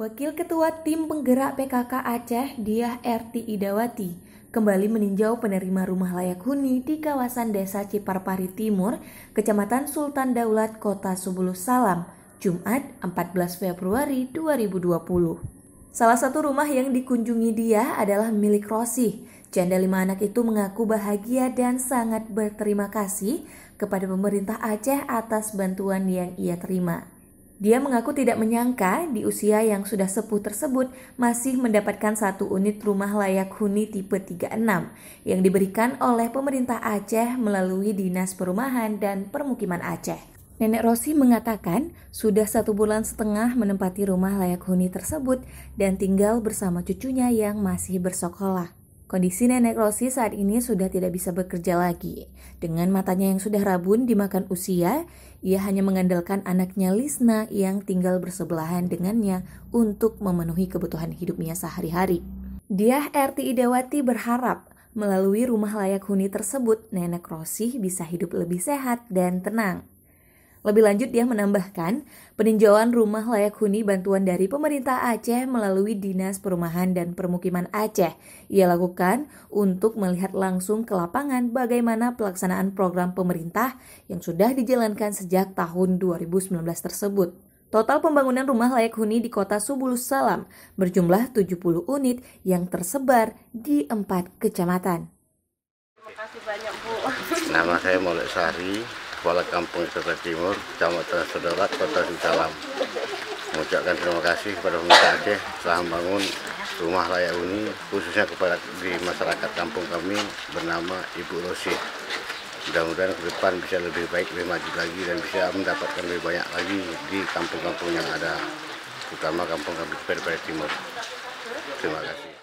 Wakil Ketua Tim Penggerak PKK Aceh, Diah RT Idawati, kembali meninjau penerima rumah layak huni di kawasan Desa Ciparpari Timur, Kecamatan Sultan Daulat, Kota Subulus Salam, Jumat 14 Februari 2020. Salah satu rumah yang dikunjungi dia adalah milik Rosi. Janda lima anak itu mengaku bahagia dan sangat berterima kasih kepada pemerintah Aceh atas bantuan yang ia terima. Dia mengaku tidak menyangka di usia yang sudah sepuh tersebut masih mendapatkan satu unit rumah layak huni tipe 36 yang diberikan oleh pemerintah Aceh melalui Dinas Perumahan dan Permukiman Aceh. Nenek Rosi mengatakan sudah satu bulan setengah menempati rumah layak huni tersebut dan tinggal bersama cucunya yang masih bersekolah. Kondisi nenek Rosi saat ini sudah tidak bisa bekerja lagi. Dengan matanya yang sudah rabun dimakan usia, ia hanya mengandalkan anaknya Lisna yang tinggal bersebelahan dengannya untuk memenuhi kebutuhan hidupnya sehari-hari. Diah RT Dewati berharap melalui rumah layak huni tersebut, nenek Rosi bisa hidup lebih sehat dan tenang. Lebih lanjut dia menambahkan, peninjauan rumah layak huni bantuan dari pemerintah Aceh melalui Dinas Perumahan dan Permukiman Aceh ia lakukan untuk melihat langsung ke lapangan bagaimana pelaksanaan program pemerintah yang sudah dijalankan sejak tahun 2019 tersebut. Total pembangunan rumah layak huni di kota Subulus Salam berjumlah 70 unit yang tersebar di empat kecamatan. Terima kasih banyak Bu. Nama saya Molek Sari, Kepala Kampung Serta Timur, Kecamatan Saudara, Kota Sutalam. Mengucapkan terima kasih kepada pemerintah Aceh telah membangun rumah layak huni khususnya kepada di masyarakat kampung kami bernama Ibu Rosi. Mudah-mudahan ke depan bisa lebih baik, lebih maju lagi dan bisa mendapatkan lebih banyak lagi di kampung-kampung yang ada, terutama kampung kami di Timur. Terima kasih.